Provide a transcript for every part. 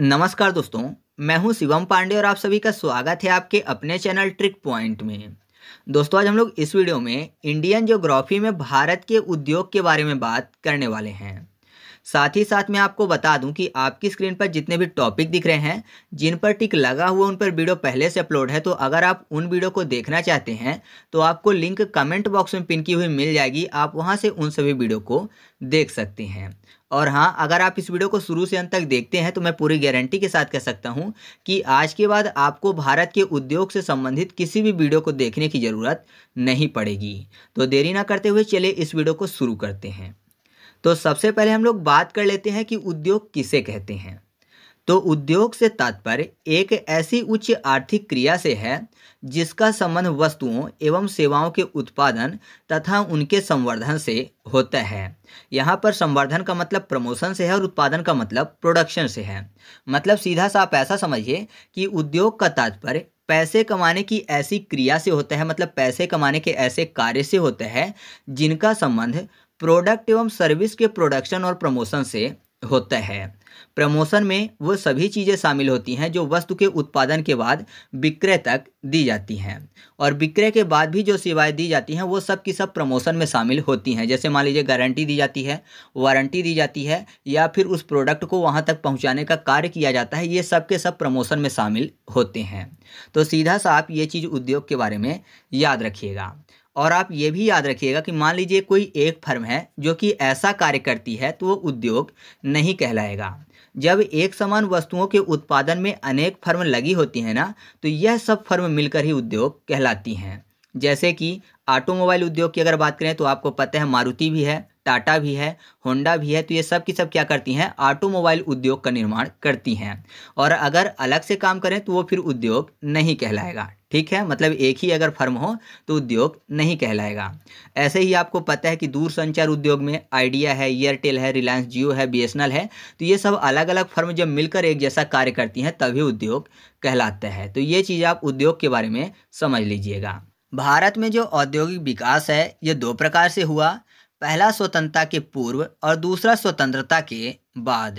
नमस्कार दोस्तों मैं हूं शिवम पांडे और आप सभी का स्वागत है आपके अपने चैनल ट्रिक पॉइंट में दोस्तों आज हम लोग इस वीडियो में इंडियन ज्योग्राफी में भारत के उद्योग के बारे में बात करने वाले हैं साथ ही साथ मैं आपको बता दूं कि आपकी स्क्रीन पर जितने भी टॉपिक दिख रहे हैं जिन पर टिक लगा हुआ उन पर वीडियो पहले से अपलोड है तो अगर आप उन वीडियो को देखना चाहते हैं तो आपको लिंक कमेंट बॉक्स में पिन की हुई मिल जाएगी आप वहां से उन सभी वीडियो को देख सकते हैं और हाँ अगर आप इस वीडियो को शुरू से अंत तक देखते हैं तो मैं पूरी गारंटी के साथ कह सकता हूँ कि आज के बाद आपको भारत के उद्योग से संबंधित किसी भी वीडियो को देखने की ज़रूरत नहीं पड़ेगी तो देरी ना करते हुए चलिए इस वीडियो को शुरू करते हैं तो सबसे पहले हम लोग बात कर लेते हैं कि उद्योग किसे कहते हैं तो उद्योग से तात्पर्य एक ऐसी उच्च आर्थिक क्रिया से है जिसका संबंध वस्तुओं एवं सेवाओं के उत्पादन तथा उनके संवर्धन से होता है यहाँ पर संवर्धन का मतलब प्रमोशन से है और उत्पादन का मतलब प्रोडक्शन से है मतलब सीधा सा आप ऐसा समझिए कि उद्योग का तात्पर्य पैसे कमाने की ऐसी क्रिया से होता है मतलब पैसे कमाने के ऐसे कार्य से होता है जिनका संबंध प्रोडक्ट एवं सर्विस के प्रोडक्शन और प्रमोशन से होता है प्रमोशन में वो सभी चीज़ें शामिल होती हैं जो वस्तु के उत्पादन के बाद विक्रय तक दी जाती हैं और विक्रय के बाद भी जो सेवाएं दी जाती हैं वो सब की सब प्रमोशन में शामिल होती हैं जैसे मान लीजिए गारंटी दी जाती है वारंटी दी जाती है या फिर उस प्रोडक्ट को वहाँ तक पहुँचाने का कार्य किया जाता है ये सब के सब प्रमोशन में शामिल होते हैं तो सीधा सा आप ये चीज़ उद्योग के बारे में याद रखिएगा और आप ये भी याद रखिएगा कि मान लीजिए कोई एक फर्म है जो कि ऐसा कार्य करती है तो वो उद्योग नहीं कहलाएगा जब एक समान वस्तुओं के उत्पादन में अनेक फर्म लगी होती हैं ना तो यह सब फर्म मिलकर ही उद्योग कहलाती हैं जैसे कि ऑटोमोबाइल उद्योग की अगर बात करें तो आपको पता है मारुति भी है टाटा भी है होंडा भी है तो ये सब की सब क्या करती हैं ऑटोमोबाइल उद्योग का निर्माण करती हैं और अगर अलग से काम करें तो वो फिर उद्योग नहीं कहलाएगा ठीक है मतलब एक ही अगर फर्म हो तो उद्योग नहीं कहलाएगा ऐसे ही आपको पता है कि दूर संचार उद्योग में आइडिया है एयरटेल है रिलायंस जियो है बी है तो ये सब अलग अलग फर्म जब मिलकर एक जैसा कार्य करती हैं तभी उद्योग कहलाता है तो ये चीज़ आप उद्योग के बारे में समझ लीजिएगा भारत में जो औद्योगिक विकास है ये दो प्रकार से हुआ पहला स्वतंत्रता के पूर्व और दूसरा स्वतंत्रता के बाद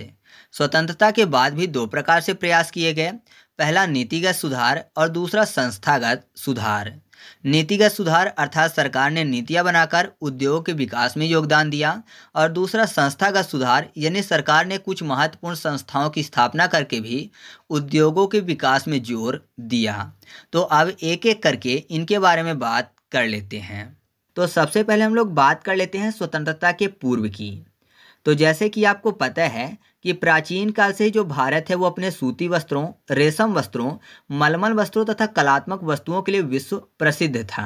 स्वतंत्रता के बाद भी दो प्रकार से प्रयास किए गए पहला नीतिगत सुधार और दूसरा संस्थागत सुधार नीतिगत सुधार अर्थात सरकार ने नीतियाँ बनाकर उद्योग के विकास में योगदान दिया और दूसरा संस्थागत सुधार यानी सरकार ने कुछ महत्वपूर्ण संस्थाओं की स्थापना करके भी उद्योगों के विकास में जोर दिया तो अब एक एक करके इनके बारे में बात कर लेते हैं तो सबसे पहले हम लोग बात कर लेते हैं स्वतंत्रता के पूर्व की तो जैसे कि आपको पता है कि प्राचीन काल से जो भारत है वो अपने सूती वस्त्रों रेशम वस्त्रों मलमल वस्त्रों तथा कलात्मक वस्तुओं के लिए विश्व प्रसिद्ध था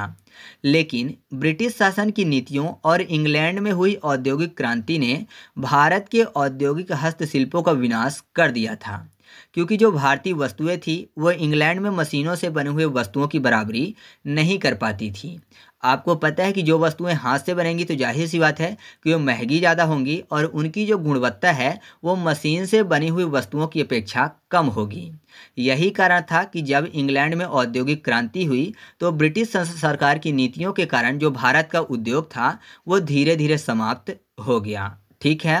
लेकिन ब्रिटिश शासन की नीतियों और इंग्लैंड में हुई औद्योगिक क्रांति ने भारत के औद्योगिक हस्तशिल्पों का विनाश कर दिया था क्योंकि जो भारतीय वस्तुएं थी वह इंग्लैंड में मशीनों से बने हुए वस्तुओं की बराबरी नहीं कर पाती थी आपको पता है कि जो वस्तुएं हाथ से बनेंगी तो जाहिर सी बात है कि वो महंगी ज़्यादा होंगी और उनकी जो गुणवत्ता है वो मशीन से बनी हुई वस्तुओं की अपेक्षा कम होगी यही कारण था कि जब इंग्लैंड में औद्योगिक क्रांति हुई तो ब्रिटिश सरकार की नीतियों के कारण जो भारत का उद्योग था वो धीरे धीरे समाप्त हो गया ठीक है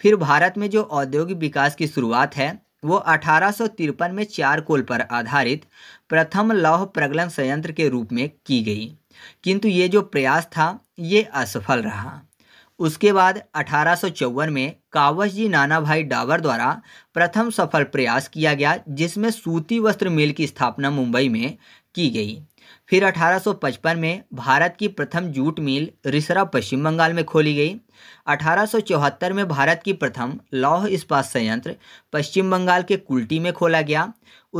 फिर भारत में जो औद्योगिक विकास की शुरुआत है वो अठारह में कोल पर आधारित प्रथम लौह प्रगलन संयंत्र के रूप में की गई किंतु ये जो प्रयास था ये असफल रहा उसके बाद अठारह में कावस जी नाना भाई डावर द्वारा प्रथम सफल प्रयास किया गया जिसमें सूती वस्त्र मिल की स्थापना मुंबई में की गई फिर 1855 में भारत की प्रथम जूट मिल रिसरा पश्चिम बंगाल में खोली गई 1874 में भारत की प्रथम लौह इस्पात संयंत्र पश्चिम बंगाल के कुल्टी में खोला गया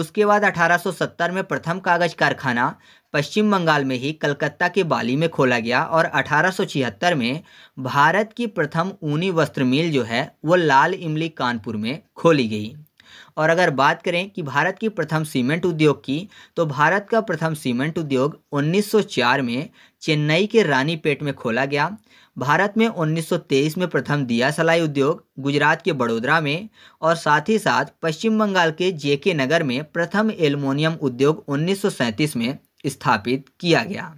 उसके बाद 1870 में प्रथम कागज कारखाना पश्चिम बंगाल में ही कलकत्ता के बाली में खोला गया और अठारह में भारत की प्रथम ऊनी वस्त्र मिल जो है वो लाल इमली कानपुर में खोली गई और अगर बात करें कि भारत की प्रथम सीमेंट उद्योग की तो भारत का प्रथम सीमेंट उद्योग 1904 में चेन्नई के रानीपेट में खोला गया भारत में 1923 में प्रथम दिया सलाई उद्योग गुजरात के बड़ोदरा में और साथ ही साथ पश्चिम बंगाल के जेके नगर में प्रथम एल्युमिनियम उद्योग 1937 में स्थापित किया गया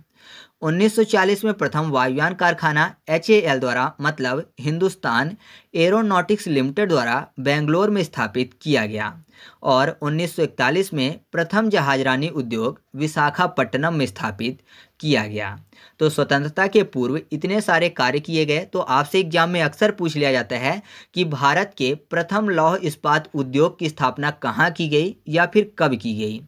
1940 में प्रथम वायुयान कारखाना एच द्वारा मतलब हिंदुस्तान एरोनॉटिक्स लिमिटेड द्वारा बेंगलोर में स्थापित किया गया और 1941 में प्रथम जहाजरानी उद्योग विशाखापट्टनम में स्थापित किया गया तो स्वतंत्रता के पूर्व इतने सारे कार्य किए गए तो आपसे एग्जाम में अक्सर पूछ लिया जाता है कि भारत के प्रथम लौह इस्पात उद्योग की स्थापना कहाँ की गई या फिर कब की गई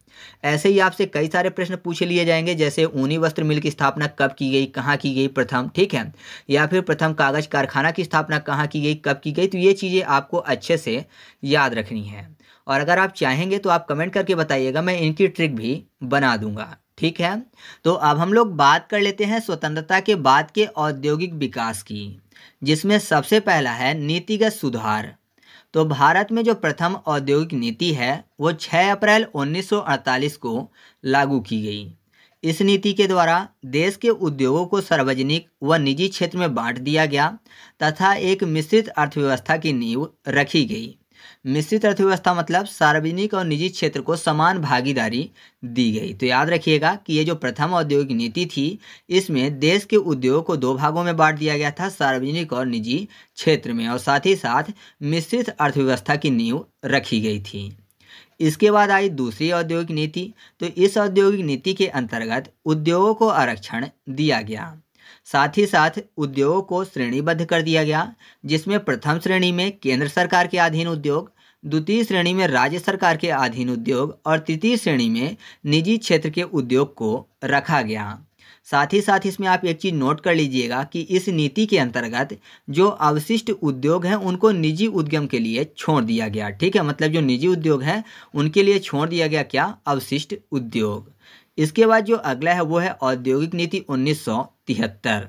ऐसे ही आपसे कई सारे प्रश्न पूछ लिए जाएंगे जैसे ऊनी वस्त्र मिल की स्थापना कब की गई कहाँ की गई प्रथम ठीक है या फिर प्रथम कागज कारखाना की स्थापना कहाँ की गई कब की गई तो ये चीज़ें आपको अच्छे से याद रखनी है और अगर आप चाहेंगे तो आप कमेंट करके बताइएगा मैं इनकी ट्रिक भी बना दूंगा ठीक है तो अब हम लोग बात कर लेते हैं स्वतंत्रता के बाद के औद्योगिक विकास की जिसमें सबसे पहला है नीतिगत सुधार तो भारत में जो प्रथम औद्योगिक नीति है वो 6 अप्रैल 1948 को लागू की गई इस नीति के द्वारा देश के उद्योगों को सार्वजनिक व निजी क्षेत्र में बांट दिया गया तथा एक मिश्रित अर्थव्यवस्था की नींव रखी गई मिश्रित अर्थव्यवस्था मतलब सार्वजनिक और निजी क्षेत्र को समान भागीदारी दी गई तो याद रखिएगा कि ये जो प्रथम औद्योगिक नीति थी इसमें देश के उद्योग को दो भागों में बांट दिया गया था सार्वजनिक और निजी क्षेत्र में और साथ ही साथ मिश्रित अर्थव्यवस्था की नींव रखी गई थी इसके बाद आई दूसरी औद्योगिक नीति तो इस औद्योगिक नीति के अंतर्गत उद्योगों को आरक्षण दिया गया साथ ही साथ उद्योगों को श्रेणीबद्ध कर दिया गया जिसमें प्रथम श्रेणी में केंद्र सरकार के अधीन उद्योग द्वितीय श्रेणी में राज्य सरकार के अधीन उद्योग और तृतीय श्रेणी में निजी क्षेत्र के उद्योग को रखा गया साथ ही साथ इसमें आप एक चीज़ नोट कर लीजिएगा कि इस नीति के अंतर्गत जो अवशिष्ट उद्योग हैं उनको निजी उद्यम के लिए छोड़ दिया गया ठीक है मतलब जो निजी उद्योग हैं उनके लिए छोड़ दिया गया क्या अवशिष्ट उद्योग इसके बाद जो अगला है वो है औद्योगिक नीति उन्नीस तिहत्तर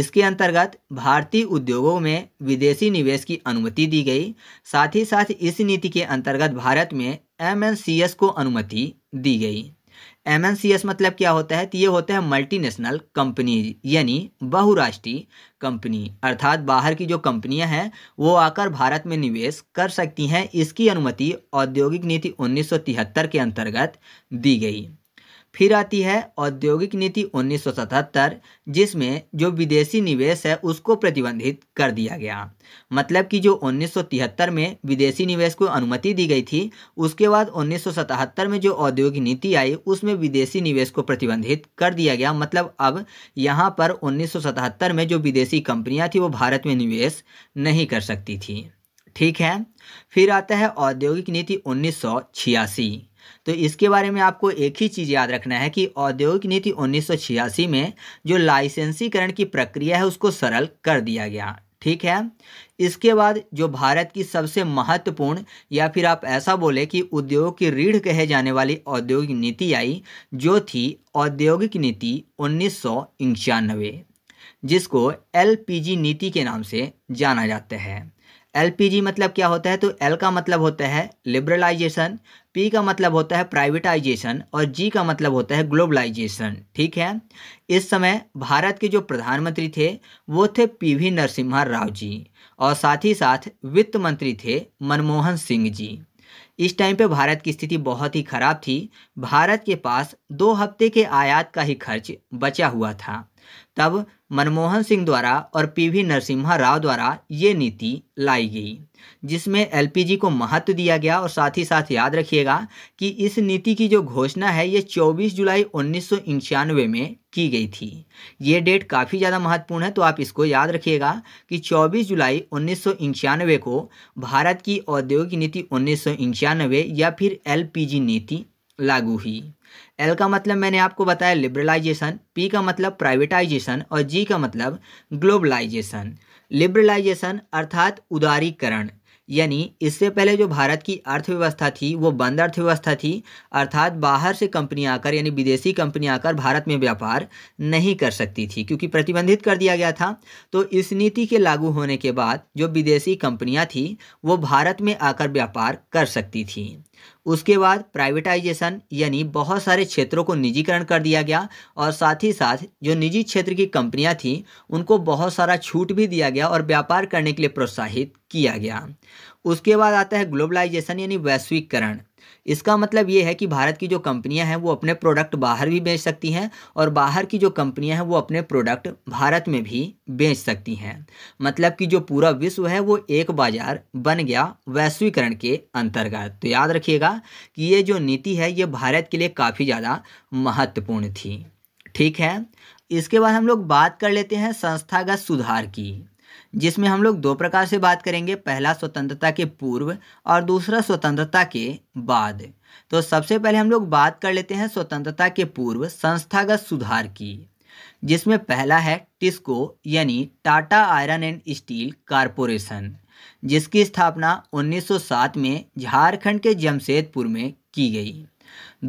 इसके अंतर्गत भारतीय उद्योगों में विदेशी निवेश की अनुमति दी गई साथ ही साथ इस नीति के अंतर्गत भारत में एम को अनुमति दी गई एम मतलब क्या होता है तो ये होता है मल्टीनेशनल कंपनी यानी बहुराष्ट्रीय कंपनी अर्थात बाहर की जो कंपनियां हैं वो आकर भारत में निवेश कर सकती हैं इसकी अनुमति औद्योगिक नीति 1973 के अंतर्गत दी गई फिर आती है औद्योगिक नीति 1977 जिसमें जो विदेशी निवेश है उसको प्रतिबंधित कर दिया गया मतलब कि जो 1973 में विदेशी निवेश को अनुमति दी गई थी उसके बाद 1977 में जो औद्योगिक नीति आई उसमें विदेशी निवेश को प्रतिबंधित कर दिया गया मतलब अब यहाँ पर 1977 में जो विदेशी कंपनियाँ थी वो भारत में निवेश नहीं कर सकती थी ठीक है फिर आता है औद्योगिक नीति उन्नीस तो इसके बारे में आपको एक ही चीज़ याद रखना है कि औद्योगिक नीति उन्नीस में जो लाइसेंसीकरण की प्रक्रिया है उसको सरल कर दिया गया ठीक है इसके बाद जो भारत की सबसे महत्वपूर्ण या फिर आप ऐसा बोले कि उद्योग की रीढ़ कहे जाने वाली औद्योगिक नीति आई जो थी औद्योगिक नीति उन्नीस जिसको एलपीजी नीति के नाम से जाना जाता है एल मतलब क्या होता है तो एल का मतलब होता है लिबरलाइजेशन पी का मतलब होता है प्राइवेटाइजेशन और जी का मतलब होता है ग्लोबलाइजेशन ठीक है इस समय भारत के जो प्रधानमंत्री थे वो थे पीवी नरसिम्हा राव जी और साथ ही साथ वित्त मंत्री थे मनमोहन सिंह जी इस टाइम पे भारत की स्थिति बहुत ही खराब थी भारत के पास दो हफ्ते के आयात का ही खर्च बचा हुआ था तब मनमोहन सिंह द्वारा और पीवी नरसिम्हा राव द्वारा ये नीति लाई गई जिसमें एलपीजी को महत्व दिया गया और साथ ही साथ याद रखिएगा कि इस नीति की जो घोषणा है ये 24 जुलाई उन्नीस में की गई थी ये डेट काफ़ी ज़्यादा महत्वपूर्ण है तो आप इसको याद रखिएगा कि 24 जुलाई उन्नीस को भारत की औद्योगिक नीति उन्नीस या फिर एल नीति लागू हुई एल का मतलब मैंने आपको बताया लिबरलाइजेशन पी का मतलब प्राइवेटाइजेशन और जी का मतलब ग्लोबलाइजेशन लिबरलाइजेशन अर्थात उदारीकरण यानी इससे पहले जो भारत की अर्थव्यवस्था थी वो बंद अर्थव्यवस्था थी अर्थात बाहर से कंपनी आकर यानी विदेशी कंपनी आकर भारत में व्यापार नहीं कर सकती थी क्योंकि प्रतिबंधित कर दिया गया था तो इस नीति के लागू होने के बाद जो विदेशी कंपनियां थी वो भारत में आकर व्यापार कर सकती थी उसके बाद प्राइवेटाइजेशन यानी बहुत सारे क्षेत्रों को निजीकरण कर दिया गया और साथ ही साथ जो निजी क्षेत्र की कंपनियां थीं उनको बहुत सारा छूट भी दिया गया और व्यापार करने के लिए प्रोत्साहित किया गया उसके बाद आता है ग्लोबलाइजेशन यानी वैश्वीकरण इसका मतलब ये है कि भारत की जो कंपनियां हैं वो अपने प्रोडक्ट बाहर भी बेच सकती हैं और बाहर की जो कंपनियां हैं वो अपने प्रोडक्ट भारत में भी बेच सकती हैं मतलब कि जो पूरा विश्व है वो एक बाजार बन गया वैश्वीकरण के अंतर्गत तो याद रखिएगा कि ये जो नीति है ये भारत के लिए काफ़ी ज़्यादा महत्वपूर्ण थी ठीक है इसके बाद हम लोग बात कर लेते हैं संस्थागत सुधार की जिसमें हम लोग दो प्रकार से बात करेंगे पहला स्वतंत्रता के पूर्व और दूसरा स्वतंत्रता के बाद तो सबसे पहले हम लोग बात कर लेते हैं स्वतंत्रता के पूर्व संस्थागत सुधार की जिसमें पहला है टिस्को यानी Tata iron and steel corporation जिसकी स्थापना 1907 में झारखंड के जमशेदपुर में की गई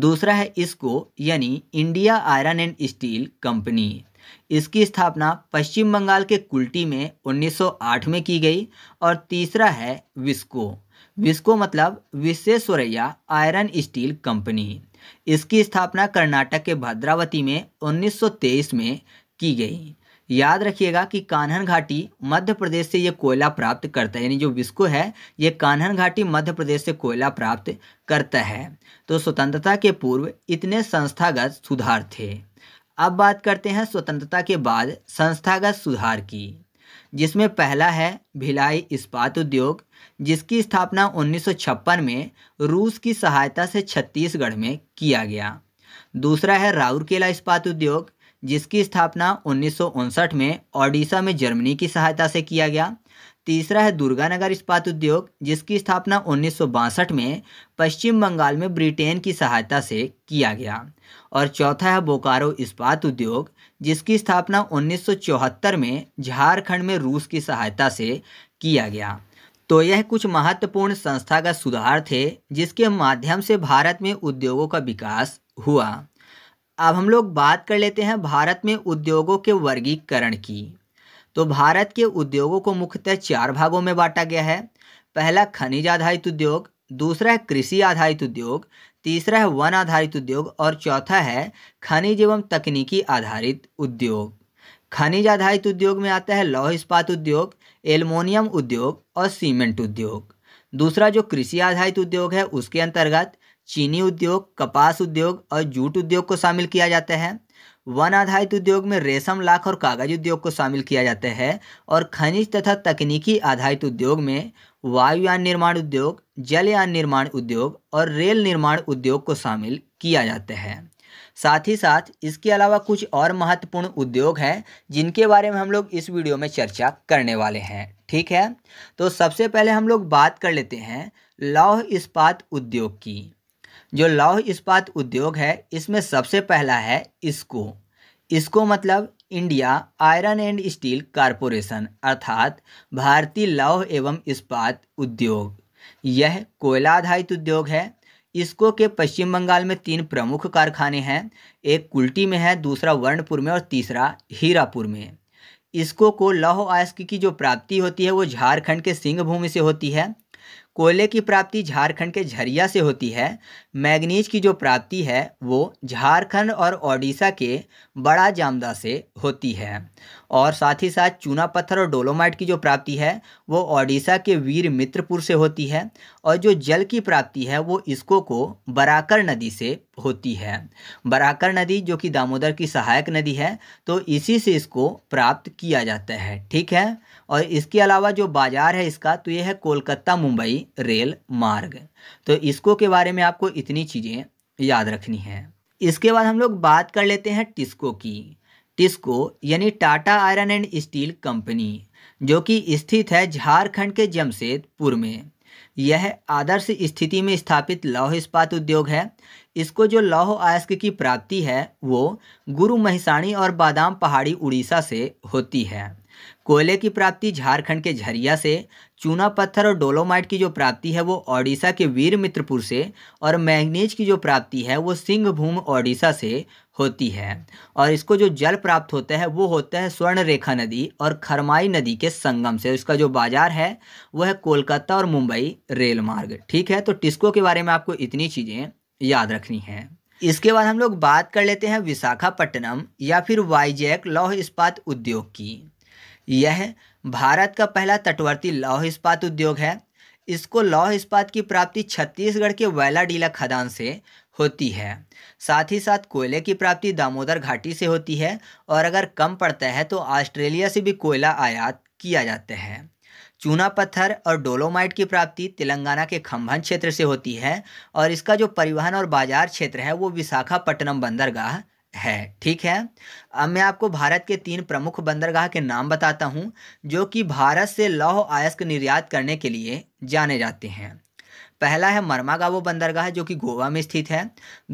दूसरा है इसको यानी India iron and steel company इसकी स्थापना पश्चिम बंगाल के कुल्टी में 1908 में की गई और तीसरा है विस्को विस्को मतलब विश्वेश्वरैया आयरन स्टील कंपनी इसकी स्थापना कर्नाटक के भद्रावती में 1923 में की गई याद रखिएगा कि कान्हन घाटी मध्य प्रदेश से ये कोयला प्राप्त करता है यानी जो विस्को है ये कान्हन घाटी मध्य प्रदेश से कोयला प्राप्त करता है तो स्वतंत्रता के पूर्व इतने संस्थागत सुधार थे अब बात करते हैं स्वतंत्रता के बाद संस्थागत सुधार की जिसमें पहला है भिलाई इस्पात उद्योग जिसकी स्थापना 1956 में रूस की सहायता से छत्तीसगढ़ में किया गया दूसरा है राउरकेला इस्पात उद्योग जिसकी स्थापना उन्नीस में ओडिशा में जर्मनी की सहायता से किया गया तीसरा है दुर्गानगर इस्पात उद्योग जिसकी स्थापना उन्नीस में पश्चिम बंगाल में ब्रिटेन की सहायता से किया गया और चौथा है बोकारो इस्पात उद्योग जिसकी स्थापना 1974 में झारखंड में रूस की सहायता से किया गया तो यह कुछ महत्वपूर्ण संस्थागत सुधार थे जिसके माध्यम से भारत में उद्योगों का विकास हुआ अब हम लोग बात कर लेते हैं भारत में उद्योगों के वर्गीकरण की तो भारत के उद्योगों को मुख्यतः चार भागों में बांटा गया है पहला खनिज आधारित उद्योग दूसरा है कृषि आधारित उद्योग तीसरा है वन आधारित उद्योग और चौथा है खनिज एवं तकनीकी आधारित उद्योग खनिज आधारित उद्योग में आता है लौह इस्पात उद्योग एल्युमिनियम उद्योग और सीमेंट उद्योग दूसरा जो कृषि आधारित उद्योग है उसके अंतर्गत चीनी उद्योग कपास उद्योग और जूट उद्योग को शामिल किया जाता है वन आधारित उद्योग में रेशम लाख और कागज उद्योग को शामिल किया जाता है और खनिज तथा तकनीकी आधारित उद्योग में वायुयान निर्माण उद्योग जलयान निर्माण उद्योग और रेल निर्माण उद्योग को शामिल किया जाता है साथ ही साथ इसके अलावा कुछ और महत्वपूर्ण उद्योग हैं जिनके बारे में हम लोग इस वीडियो में चर्चा करने वाले हैं ठीक है तो सबसे पहले हम लोग बात कर लेते हैं लौह इस्पात उद्योग की जो लौह इस्पात उद्योग है इसमें सबसे पहला है इसको इसको मतलब India iron and steel corporation अर्थात भारतीय लौह एवं इस्पात उद्योग यह कोयला आधारित उद्योग है इसको के पश्चिम बंगाल में तीन प्रमुख कारखाने हैं एक कुल्टी में है दूसरा वर्णपुर में और तीसरा हीरापुर में इसको को लौह आयस्क की जो प्राप्ति होती है वो झारखंड के सिंहभूमि से होती है कोयले की प्राप्ति झारखंड के झरिया से होती है मैग्नीज की जो प्राप्ति है वो झारखंड और ओडिशा के बड़ा जामदा से होती है और साथ ही साथ चूना पत्थर और डोलोमाइट की जो प्राप्ति है वो ओडिशा के वीर मित्रपुर से होती है और जो जल की प्राप्ति है वो इसको को बराकर नदी से होती है बराकर नदी जो कि दामोदर की सहायक नदी है तो इसी से इसको प्राप्त किया जाता है ठीक है और इसके अलावा जो बाजार है इसका तो ये है कोलकाता मुंबई रेल मार्ग तो इसको के बारे में आपको इतनी चीज़ें याद रखनी है इसके बाद हम लोग बात कर लेते हैं टिस्को की टिस्को यानी Tata iron and steel company जो कि स्थित है झारखंड के जमशेदपुर में यह आदर्श स्थिति में स्थापित लौह इस्पात उद्योग है इसको जो लौह आयस्क की प्राप्ति है वो गुरु महिसाणी और बादाम पहाड़ी उड़ीसा से होती है कोयले की प्राप्ति झारखंड के झरिया से चूना पत्थर और डोलोमाइट की जो प्राप्ति है वो ओडिशा के वीर मित्रपुर से और मैग्नीज की जो प्राप्ति है वो सिंहभूम ओडिशा से होती है और इसको जो जल प्राप्त होता है वो होता है स्वर्ण रेखा नदी और खरमाई नदी के संगम से इसका जो बाजार है वह है कोलकाता और मुंबई रेल मार्ग ठीक है तो टिस्को के बारे में आपको इतनी चीज़ें याद रखनी है इसके बाद हम लोग बात कर लेते हैं विशाखापट्टनम या फिर वाईजैक लौह इस्पात उद्योग की यह भारत का पहला तटवर्ती लौह इस्पात उद्योग है इसको लौह इस्पात की प्राप्ति छत्तीसगढ़ के वैलाडीला खदान से होती है साथ ही साथ कोयले की प्राप्ति दामोदर घाटी से होती है और अगर कम पड़ता है तो ऑस्ट्रेलिया से भी कोयला आयात किया जाता है चूना पत्थर और डोलोमाइट की प्राप्ति तेलंगाना के खम्भन क्षेत्र से होती है और इसका जो परिवहन और बाजार क्षेत्र है वो विशाखापट्टनम बंदरगाह है ठीक है अब मैं आपको भारत के तीन प्रमुख बंदरगाह के नाम बताता हूँ जो कि भारत से लौह आयस्क निर्यात करने के लिए जाने जाते हैं पहला है मरमागावो बंदरगाह जो कि गोवा में स्थित है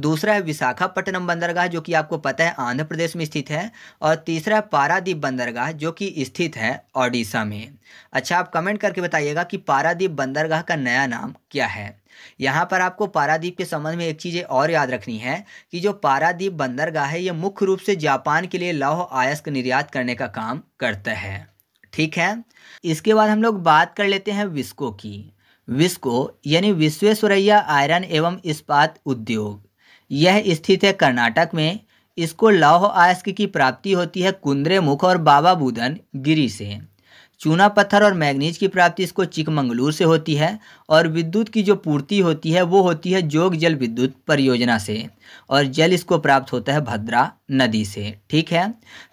दूसरा है विशाखापट्टनम बंदरगाह जो कि आपको पता है आंध्र प्रदेश में स्थित है और तीसरा है पारादीप बंदरगाह जो कि स्थित है ओडिशा में अच्छा आप कमेंट करके बताइएगा कि पारादीप बंदरगाह का नया नाम क्या है यहाँ पर आपको पारादीप के संबंध में एक चीज़ और याद रखनी है कि जो पारादीप बंदरगाह है ये मुख्य रूप से जापान के लिए लौह आयस्क निर्यात करने का काम करता है ठीक है इसके बाद हम लोग बात कर लेते हैं विस्को की विस्को यानी विश्वेश्वरैया आयरन एवं इस्पात उद्योग यह स्थित है कर्नाटक में इसको लौह आयस्क की प्राप्ति होती है कुंद्रे मुख और बाबा बुदन गिरी से चूना पत्थर और मैग्नीज की प्राप्ति इसको चिकमंगलूर से होती है और विद्युत की जो पूर्ति होती है वो होती है जोग जल विद्युत परियोजना से और जल इसको प्राप्त होता है भद्रा नदी से ठीक है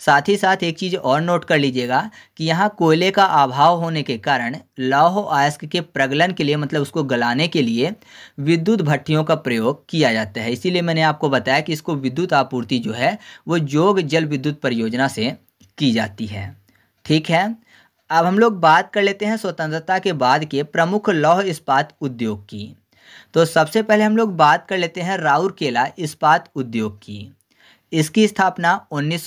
साथ ही साथ एक चीज़ और नोट कर लीजिएगा कि यहाँ कोयले का अभाव होने के कारण लौह आयस्क के प्रगलन के लिए मतलब उसको गलाने के लिए विद्युत भट्टियों का प्रयोग किया जाता है इसीलिए मैंने आपको बताया कि इसको विद्युत आपूर्ति जो है वो जोग जल विद्युत परियोजना से की जाती है ठीक है अब हम लोग बात कर लेते हैं स्वतंत्रता के बाद के प्रमुख लौह इस्पात उद्योग की तो सबसे पहले हम लोग बात कर लेते हैं राउरकेला इस्पात उद्योग की इसकी स्थापना उन्नीस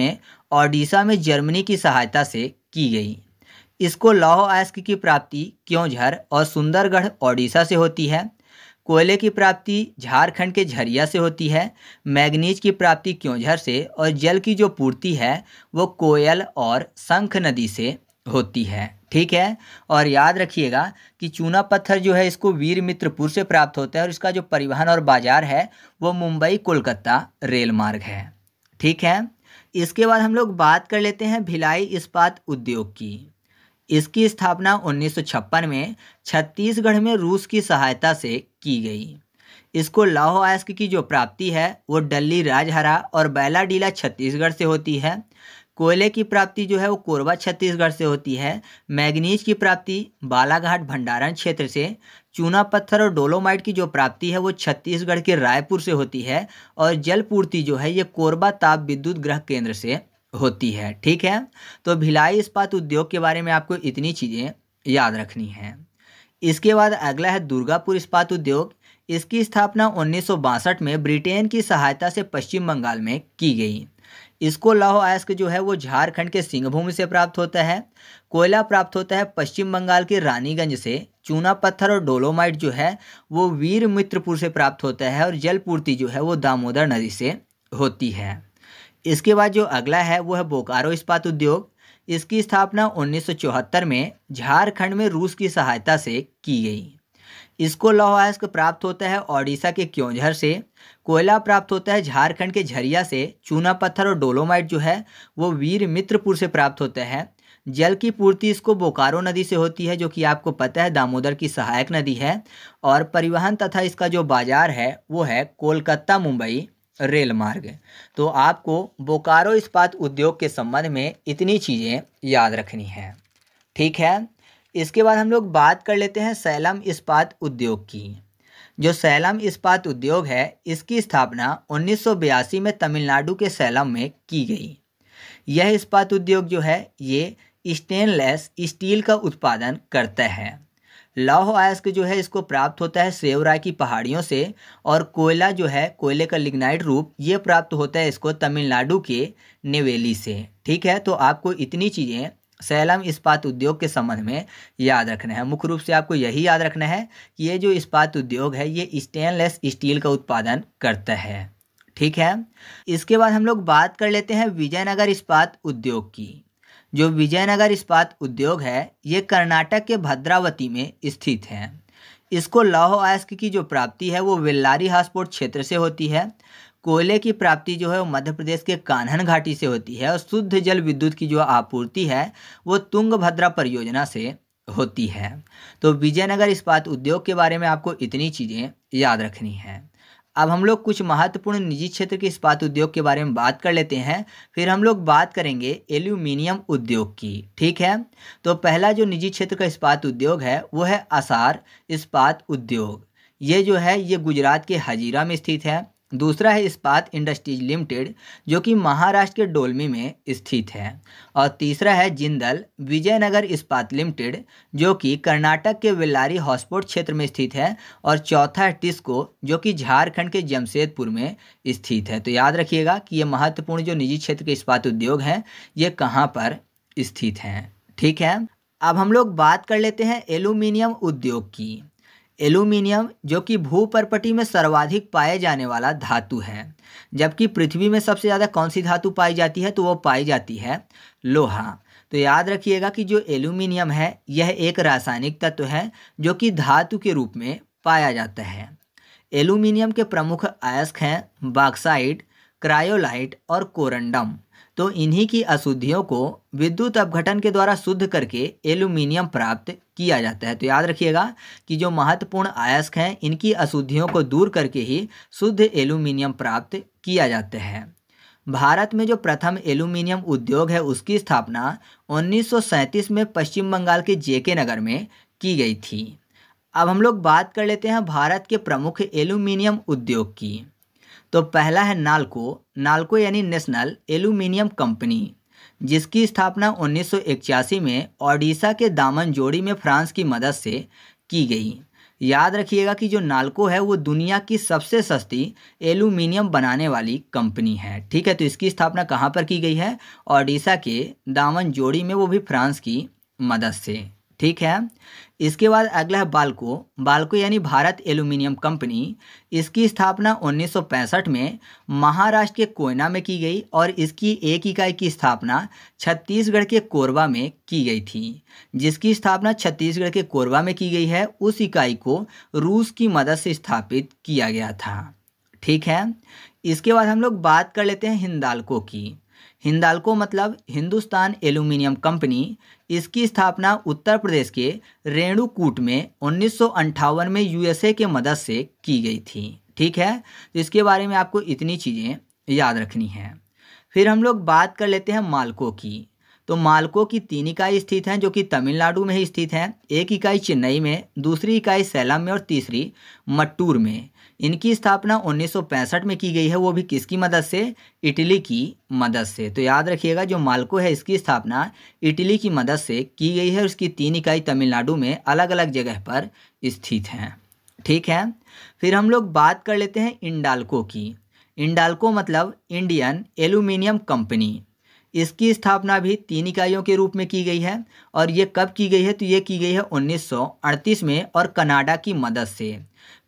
में ओडिशा में जर्मनी की सहायता से की गई इसको लौह आयस्क की प्राप्ति क्योंझर और सुंदरगढ़ ओडिशा से होती है कोयले की प्राप्ति झारखंड के झरिया से होती है मैग्नीज की प्राप्ति क्योंझर से और जल की जो पूर्ति है वो कोयल और शंख नदी से होती है ठीक है और याद रखिएगा कि चूना पत्थर जो है इसको वीर मित्रपुर से प्राप्त होता है और इसका जो परिवहन और बाजार है वो मुंबई कोलकाता रेल मार्ग है ठीक है इसके बाद हम लोग बात कर लेते हैं भिलाई इस्पात उद्योग की इसकी स्थापना 1956 में छत्तीसगढ़ में रूस की सहायता से की गई इसको लाहो आयस्क की जो प्राप्ति है वो डल्ली राजहरा और बैलाडीला छत्तीसगढ़ से होती है कोयले की प्राप्ति जो है वो कोरबा छत्तीसगढ़ से होती है मैग्नीज की प्राप्ति बालाघाट भंडारण क्षेत्र से चूना पत्थर और डोलोमाइट की जो प्राप्ति है वो छत्तीसगढ़ के रायपुर से होती है और जलपूर्ति जो है ये कोरबा ताप विद्युत ग्रह केंद्र से होती है ठीक है तो भिलाई इस्पात उद्योग के बारे में आपको इतनी चीज़ें याद रखनी है इसके बाद अगला है दुर्गापुर इस्पात उद्योग इसकी स्थापना उन्नीस में ब्रिटेन की सहायता से पश्चिम बंगाल में की गई इसको लौह अयस्क जो है वो झारखंड के सिंहभूमि से प्राप्त होता है कोयला प्राप्त होता है पश्चिम बंगाल के रानीगंज से चूना पत्थर और डोलोमाइट जो है वो वीर मित्रपुर से प्राप्त होता है और जलपूर्ति जो है वो दामोदर नदी से होती है इसके बाद जो अगला है वो है बोकारो इस्पात उद्योग इसकी स्थापना 1974 में झारखंड में रूस की सहायता से की गई इसको लौह अयस्क प्राप्त होता है ओडिशा के क्योंझर से कोयला प्राप्त होता है झारखंड के झरिया से चूना पत्थर और डोलोमाइट जो है वो वीर मित्रपुर से प्राप्त होता है जल की पूर्ति इसको बोकारो नदी से होती है जो कि आपको पता है दामोदर की सहायक नदी है और परिवहन तथा इसका जो बाजार है वो है कोलकाता मुंबई रेल मार्ग तो आपको बोकारो इस्पात उद्योग के संबंध में इतनी चीज़ें याद रखनी है ठीक है इसके बाद हम लोग बात कर लेते हैं सैलम इस्पात उद्योग की जो सैलम इस्पात उद्योग है इसकी स्थापना 1982 में तमिलनाडु के सैलम में की गई यह इस्पात उद्योग जो है ये स्टेनलेस स्टील का उत्पादन करता है लौह आयस्क जो है इसको प्राप्त होता है सेवराय की पहाड़ियों से और कोयला जो है कोयले का लिग्नाइट रूप ये प्राप्त होता है इसको तमिलनाडु के नेवेली से ठीक है तो आपको इतनी चीज़ें सैलम इस्पात उद्योग के संबंध में याद रखना है मुख्य रूप से आपको यही याद रखना है कि ये जो इस्पात उद्योग है ये स्टेनलेस स्टील का उत्पादन करता है ठीक है इसके बाद हम लोग बात कर लेते हैं विजयनगर इस्पात उद्योग की जो विजयनगर इस्पात उद्योग है ये कर्नाटक के भद्रावती में स्थित है इसको लौह आयस्क की जो प्राप्ति है वो वेल्लारी हास्पोर्ट क्षेत्र से होती है कोयले की प्राप्ति जो है वो मध्य प्रदेश के कान्हन घाटी से होती है और शुद्ध जल विद्युत की जो आपूर्ति है वो तुंगभद्रा परियोजना से होती है तो विजयनगर इस्पात उद्योग के बारे में आपको इतनी चीज़ें याद रखनी है अब हम लोग कुछ महत्वपूर्ण निजी क्षेत्र के इस्पात उद्योग के बारे में बात कर लेते हैं फिर हम लोग बात करेंगे एल्यूमिनियम उद्योग की ठीक है तो पहला जो निजी क्षेत्र का इस्पात उद्योग है वो है आसार इस्पात उद्योग ये जो है ये गुजरात के हजीरा में स्थित है दूसरा है इस्पात इंडस्ट्रीज लिमिटेड जो कि महाराष्ट्र के डोलमी में स्थित है और तीसरा है जिंदल विजयनगर इस्पात लिमिटेड जो कि कर्नाटक के वेल्लारी हॉस्पोर्ट क्षेत्र में स्थित है और चौथा है टिस्को जो कि झारखंड के जमशेदपुर में स्थित है तो याद रखिएगा कि ये महत्वपूर्ण जो निजी क्षेत्र के इस्पात उद्योग हैं ये कहाँ पर स्थित हैं ठीक है अब हम लोग बात कर लेते हैं एल्यूमिनियम उद्योग की एल्यूमिनियम जो कि भूपरपटी में सर्वाधिक पाए जाने वाला धातु है जबकि पृथ्वी में सबसे ज़्यादा कौन सी धातु पाई जाती है तो वो पाई जाती है लोहा तो याद रखिएगा कि जो एल्यूमिनियम है यह एक रासायनिक तत्व है जो कि धातु के रूप में पाया जाता है एल्यूमिनियम के प्रमुख अयस्क हैं बाक्साइड क्रायोलाइट और कोरंडम तो इन्हीं की अशुद्धियों को विद्युत अपघटन के द्वारा शुद्ध करके एल्यूमिनियम प्राप्त किया जाता है तो याद रखिएगा कि जो महत्वपूर्ण आयस्क हैं इनकी अशुद्धियों को दूर करके ही शुद्ध एल्यूमिनियम प्राप्त किया जाता है भारत में जो प्रथम एल्यूमिनियम उद्योग है उसकी स्थापना उन्नीस में पश्चिम बंगाल के जेके नगर में की गई थी अब हम लोग बात कर लेते हैं भारत के प्रमुख एल्यूमिनियम उद्योग की तो पहला है नालको नालको यानी नेशनल एल्यूमिनियम कंपनी जिसकी स्थापना उन्नीस में ओडिशा के दामन जोड़ी में फ्रांस की मदद से की गई याद रखिएगा कि जो नालको है वो दुनिया की सबसे सस्ती एल्यूमिनियम बनाने वाली कंपनी है ठीक है तो इसकी स्थापना कहाँ पर की गई है ओडिशा के दामन जोड़ी में वो भी फ्रांस की मदद से ठीक है इसके बाद अगला है बाल्को बाल्को यानी भारत एल्यूमिनियम कंपनी इसकी स्थापना 1965 में महाराष्ट्र के कोयना में की गई और इसकी एक इकाई की स्थापना छत्तीसगढ़ के कोरबा में की गई थी जिसकी स्थापना छत्तीसगढ़ के कोरबा में की गई है उस इकाई को रूस की मदद से स्थापित किया गया था ठीक है इसके बाद हम लोग बात कर लेते हैं हिंदाल्को की हिंदाल्को मतलब हिंदुस्तान एल्यूमिनियम कंपनी इसकी स्थापना उत्तर प्रदेश के रेणुकूट में उन्नीस में यूएसए के मदद से की गई थी ठीक है तो इसके बारे में आपको इतनी चीज़ें याद रखनी है फिर हम लोग बात कर लेते हैं मालकों की तो मालको की तीन इकाई स्थित हैं जो कि तमिलनाडु में ही स्थित हैं एक इकाई चेन्नई में दूसरी इकाई सैलम में और तीसरी मट्टूर में इनकी स्थापना 1965 में की गई है वो भी किसकी मदद से इटली की मदद से तो याद रखिएगा जो मालको है इसकी स्थापना इटली की मदद से की गई है उसकी तीन इकाई तमिलनाडु में अलग अलग जगह पर स्थित हैं ठीक है फिर हम लोग बात कर लेते हैं इंडालको की इंडाल्को मतलब इंडियन एल्यूमिनियम कंपनी इसकी स्थापना भी तीन इकाइयों के रूप में की गई है और ये कब की गई है तो ये की गई है 1938 में और कनाडा की मदद से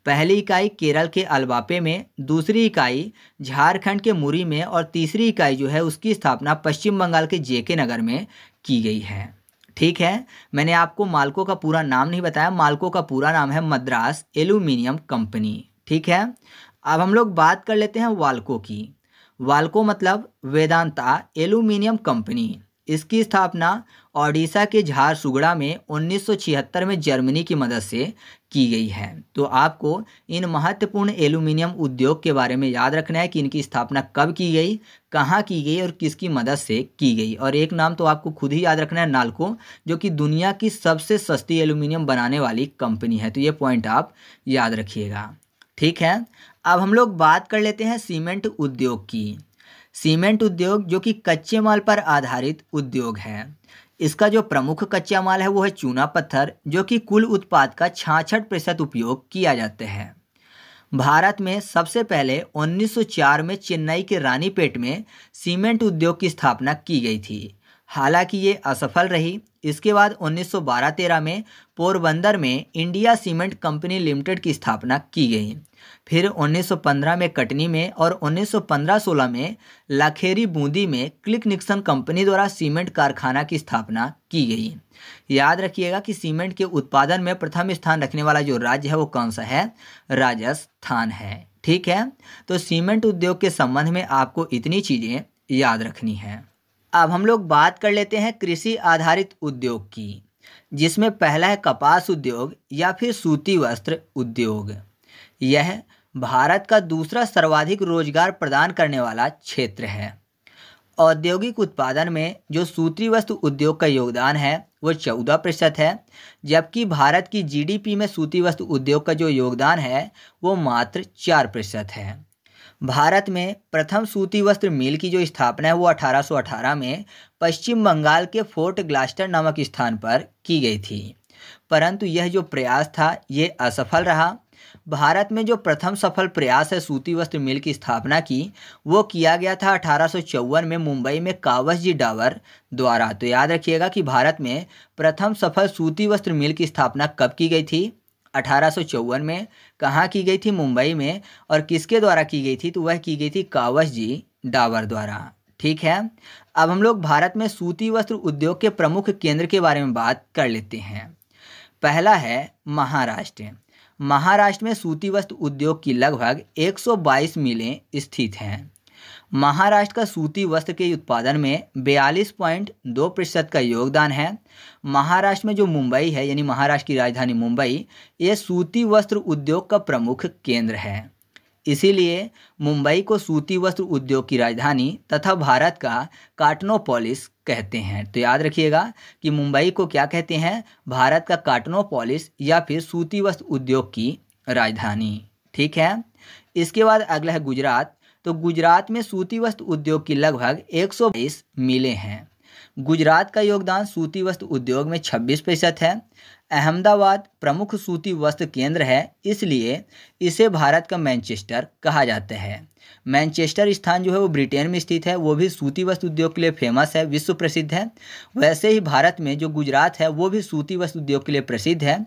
पहली इकाई केरल के अलवापे में दूसरी इकाई झारखंड के मुरी में और तीसरी इकाई जो है उसकी स्थापना पश्चिम बंगाल के जेके नगर में की गई है ठीक है मैंने आपको मालको का पूरा नाम नहीं बताया मालको का पूरा नाम है मद्रास एल्यूमिनियम कंपनी ठीक है अब हम लोग बात कर लेते हैं वाल्को की वाल्को मतलब वेदांता एल्यूमिनियम कंपनी इसकी स्थापना ओडिशा के झारसुगड़ा में 1976 में जर्मनी की मदद से की गई है तो आपको इन महत्वपूर्ण एल्यूमिनियम उद्योग के बारे में याद रखना है कि इनकी स्थापना कब की गई कहाँ की गई और किसकी मदद से की गई और एक नाम तो आपको खुद ही याद रखना है नालको जो कि दुनिया की सबसे सस्ती एल्यूमिनियम बनाने वाली कंपनी है तो ये पॉइंट आप याद रखिएगा ठीक है अब हम लोग बात कर लेते हैं सीमेंट उद्योग की सीमेंट उद्योग जो कि कच्चे माल पर आधारित उद्योग है इसका जो प्रमुख कच्चा माल है वो है चूना पत्थर जो कि कुल उत्पाद का छाछठ प्रतिशत उपयोग किया जाता है भारत में सबसे पहले 1904 में चेन्नई के रानीपेट में सीमेंट उद्योग की स्थापना की गई थी हालांकि ये असफल रही इसके बाद 1912-13 में पोरबंदर में इंडिया सीमेंट कंपनी लिमिटेड की स्थापना की गई फिर 1915 में कटनी में और 1915-16 में लाखेरी बूंदी में क्लिक निक्सन कंपनी द्वारा सीमेंट कारखाना की स्थापना की गई याद रखिएगा कि सीमेंट के उत्पादन में प्रथम स्थान रखने वाला जो राज्य है वो कौन सा है राजस्थान है ठीक है तो सीमेंट उद्योग के संबंध में आपको इतनी चीज़ें याद रखनी है अब हम लोग बात कर लेते हैं कृषि आधारित उद्योग की जिसमें पहला है कपास उद्योग या फिर सूती वस्त्र उद्योग यह भारत का दूसरा सर्वाधिक रोजगार प्रदान करने वाला क्षेत्र है औद्योगिक उत्पादन में जो सूती वस्त्र उद्योग का योगदान है वो चौदह प्रतिशत है जबकि भारत की जीडीपी में सूती वस्त्र उद्योग का जो योगदान है वो मात्र चार प्रतिशत है भारत में प्रथम सूती वस्त्र मिल की जो स्थापना है वो 1818 में पश्चिम बंगाल के फोर्ट ग्लास्टर नामक स्थान पर की गई थी परंतु यह जो प्रयास था ये असफल रहा भारत में जो प्रथम सफल प्रयास है सूती वस्त्र मिल की स्थापना की वो किया गया था अठारह में मुंबई में कावस जी डावर द्वारा तो याद रखिएगा कि भारत में प्रथम सफल सूती वस्त्र मिल की स्थापना कब की गई थी अठारह में कहाँ की गई थी मुंबई में और किसके द्वारा की गई थी तो वह की गई थी कावस जी डावर द्वारा ठीक है अब हम लोग भारत में सूती वस्त्र उद्योग के प्रमुख केंद्र के बारे में बात कर लेते हैं पहला है महाराष्ट्र महाराष्ट्र में सूती वस्त्र उद्योग की लगभग 122 मिलें स्थित हैं महाराष्ट्र का सूती वस्त्र के उत्पादन में बयालीस पॉइंट दो प्रतिशत का योगदान है महाराष्ट्र में जो मुंबई है यानी महाराष्ट्र की राजधानी मुंबई ये सूती वस्त्र उद्योग का प्रमुख केंद्र है इसीलिए मुंबई को सूती वस्त्र उद्योग की राजधानी तथा भारत का काटनोपोलिस कहते हैं तो याद रखिएगा कि मुंबई को क्या कहते हैं भारत का काटनोपोलिस या फिर सूती वस्त्र उद्योग की राजधानी ठीक है इसके बाद अगला है गुजरात तो गुजरात में सूती वस्त्र उद्योग की लगभग बीस मिलें हैं गुजरात का योगदान सूती वस्त्र उद्योग में 26 प्रतिशत है अहमदाबाद प्रमुख सूती वस्त्र केंद्र है इसलिए इसे भारत का मैनचेस्टर कहा जाता है मैनचेस्टर स्थान जो है वो ब्रिटेन में स्थित है वो भी सूती वस्त्र उद्योग के लिए फेमस है विश्व प्रसिद्ध है वैसे ही भारत में जो गुजरात है वो भी सूती वस्त्र उद्योग के लिए प्रसिद्ध है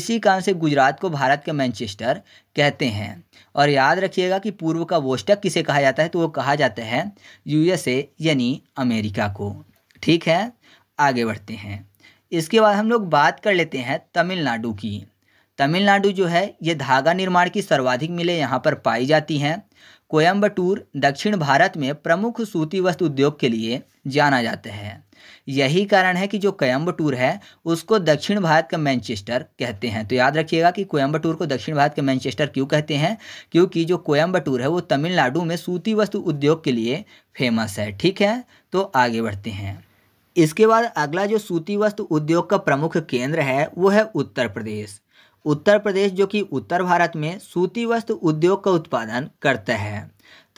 इसी कारण से गुजरात को भारत का मैनचेस्टर कहते हैं और याद रखिएगा कि पूर्व का वोस्टक किसे कहा जाता है तो वो कहा जाता है यूएसए यानी अमेरिका को ठीक है आगे बढ़ते हैं इसके बाद हम लोग बात कर लेते हैं तमिलनाडु की तमिलनाडु जो है ये धागा निर्माण की सर्वाधिक मिलें यहाँ पर पाई जाती हैं कोयम्बटूर दक्षिण भारत में प्रमुख सूती वस्त्र उद्योग के लिए जाना जाता है यही कारण है कि जो कोयम्बटूर है उसको दक्षिण भारत का मैनचेस्टर कहते हैं तो याद रखिएगा कि कोयम्बटूर को दक्षिण भारत का मैनचेस्टर क्यों कहते हैं क्योंकि जो कोयम्बटूर है वो तमिलनाडु में सूती वस्तु उद्योग के लिए फेमस है ठीक है तो आगे बढ़ते हैं इसके बाद अगला जो सूती वस्त्र उद्योग का प्रमुख केंद्र है वो है उत्तर प्रदेश उत्तर प्रदेश जो कि उत्तर भारत में सूती वस्त्र उद्योग का उत्पादन करता है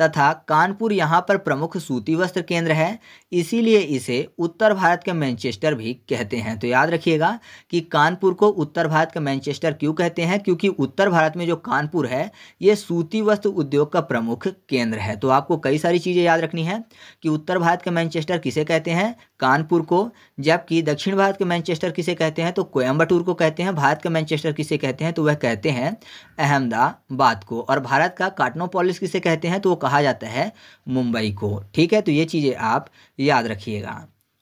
तथा कानपुर यहाँ पर प्रमुख सूती वस्त्र केंद्र है इसीलिए इसे उत्तर भारत के मैनचेस्टर भी कहते हैं तो याद रखिएगा कि कानपुर को उत्तर भारत का मैनचेस्टर क्यों कहते हैं क्योंकि उत्तर भारत में जो कानपुर है ये सूती वस्त्र उद्योग का प्रमुख केंद्र है तो आपको कई सारी चीज़ें याद रखनी है कि उत्तर भारत का मैनचेस्टर किसे कहते हैं कानपुर को जबकि दक्षिण भारत के मैनचेस्टर किसे कहते हैं तो कोयम्बटूर को कहते हैं भारत का मैनचेस्टर किसे कहते हैं तो वह कहते हैं अहमदाबाद को और भारत का काटनोपोलिस किसे कहते हैं तो वो कहा कहा जाता है मुंबई को ठीक है तो ये चीज़ें आप याद रखिएगा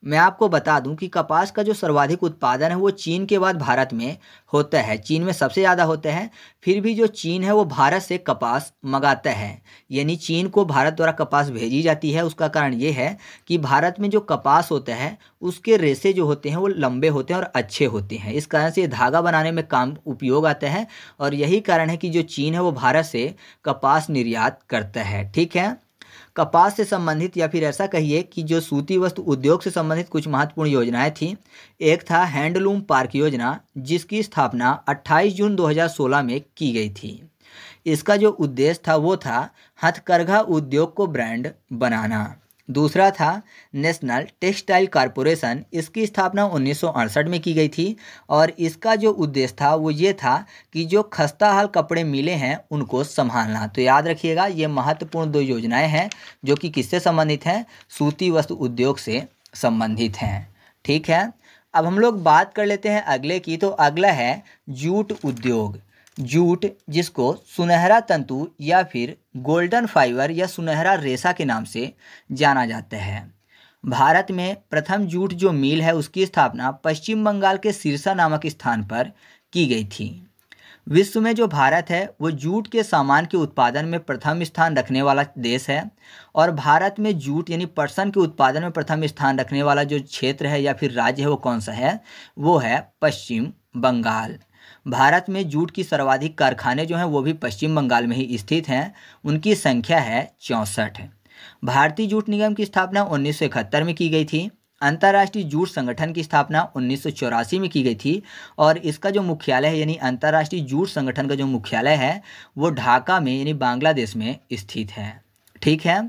मैं आपको बता दूं कि कपास का जो सर्वाधिक उत्पादन है वो चीन के बाद भारत में होता है चीन में सबसे ज़्यादा होते हैं फिर भी जो चीन है वो भारत से कपास मंगाता है यानी चीन को भारत द्वारा कपास भेजी जाती है उसका कारण ये है कि भारत में जो कपास होता है उसके रेसे जो होते हैं वो लंबे होते हैं और अच्छे होते हैं इस कारण से ये धागा बनाने में काम उपयोग आता है और यही कारण है कि जो चीन है वो भारत से कपास निर्यात करता है ठीक है कपास से संबंधित या फिर ऐसा कहिए कि जो सूती वस्त्र उद्योग से संबंधित कुछ महत्वपूर्ण योजनाएं थीं एक था हैंडलूम पार्क योजना जिसकी स्थापना 28 जून 2016 में की गई थी इसका जो उद्देश्य था वो था हथकरघा उद्योग को ब्रांड बनाना दूसरा था नेशनल टेक्सटाइल कॉरपोरेशन इसकी स्थापना उन्नीस में की गई थी और इसका जो उद्देश्य था वो ये था कि जो खस्ता हाल कपड़े मिले हैं उनको संभालना तो याद रखिएगा ये महत्वपूर्ण दो योजनाएं हैं जो कि किससे संबंधित हैं सूती वस्तु उद्योग से संबंधित हैं ठीक है अब हम लोग बात कर लेते हैं अगले की तो अगला है जूट उद्योग जूट जिसको सुनहरा तंतु या फिर गोल्डन फाइबर या सुनहरा रेशा के नाम से जाना जाता है भारत में प्रथम जूट जो मिल है उसकी स्थापना पश्चिम बंगाल के सिरसा नामक स्थान पर की गई थी विश्व में जो भारत है वो जूट के सामान के उत्पादन में प्रथम स्थान रखने वाला देश है और भारत में जूट यानी पर्सन के उत्पादन में प्रथम स्थान रखने वाला जो क्षेत्र है या फिर राज्य है वो कौन सा है वो है पश्चिम बंगाल भारत में जूट की सर्वाधिक कारखाने जो हैं वो भी पश्चिम बंगाल में ही स्थित हैं उनकी संख्या है चौंसठ भारतीय जूट निगम की स्थापना उन्नीस में की गई थी अंतर्राष्ट्रीय जूट संगठन की स्थापना उन्नीस में की गई थी और इसका जो मुख्यालय है यानी अंतर्राष्ट्रीय जूट संगठन का जो मुख्यालय है वो ढाका में यानी बांग्लादेश में स्थित है ठीक है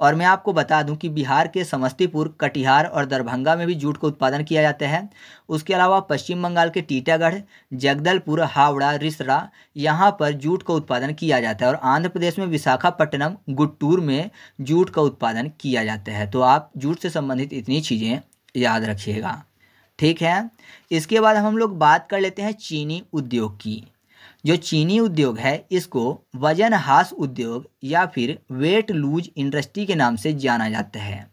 और मैं आपको बता दूं कि बिहार के समस्तीपुर कटिहार और दरभंगा में भी जूट का उत्पादन किया जाता है उसके अलावा पश्चिम बंगाल के टीटागढ़ जगदलपुर हावड़ा रिसरा यहाँ पर जूट का उत्पादन किया जाता है और आंध्र प्रदेश में विशाखापट्टनम गुट्टूर में जूट का उत्पादन किया जाता है तो आप जूट से संबंधित इतनी चीज़ें याद रखिएगा ठीक है इसके बाद हम लोग बात कर लेते हैं चीनी उद्योग की जो चीनी उद्योग है इसको वजन हास उद्योग या फिर वेट लूज इंडस्ट्री के नाम से जाना जाता है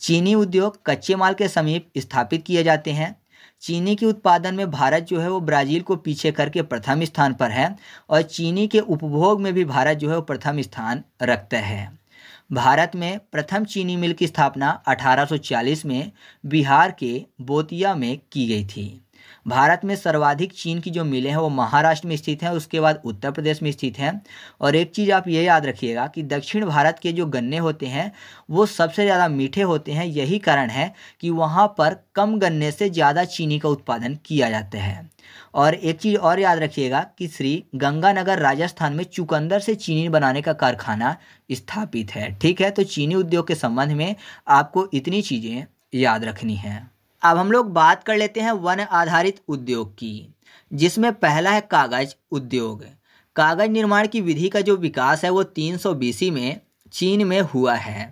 चीनी उद्योग कच्चे माल के समीप स्थापित किए जाते हैं चीनी के उत्पादन में भारत जो है वो ब्राज़ील को पीछे करके प्रथम स्थान पर है और चीनी के उपभोग में भी भारत जो है वो प्रथम स्थान रखता है भारत में प्रथम चीनी मिल की स्थापना 1840 में बिहार के बोतिया में की गई थी भारत में सर्वाधिक चीन की जो मिलें हैं वो महाराष्ट्र में स्थित हैं उसके बाद उत्तर प्रदेश में स्थित हैं और एक चीज़ आप ये याद रखिएगा कि दक्षिण भारत के जो गन्ने होते हैं वो सबसे ज़्यादा मीठे होते हैं यही कारण है कि वहाँ पर कम गन्ने से ज़्यादा चीनी का उत्पादन किया जाता है और एक चीज़ और याद रखिएगा कि श्री गंगानगर राजस्थान में चुकंदर से चीनी बनाने का कारखाना स्थापित है ठीक है तो चीनी उद्योग के संबंध में आपको इतनी चीज़ें याद रखनी है अब हम लोग बात कर लेते हैं वन आधारित उद्योग की जिसमें पहला है कागज उद्योग कागज निर्माण की विधि का जो विकास है वो 300 बीसी में चीन में हुआ है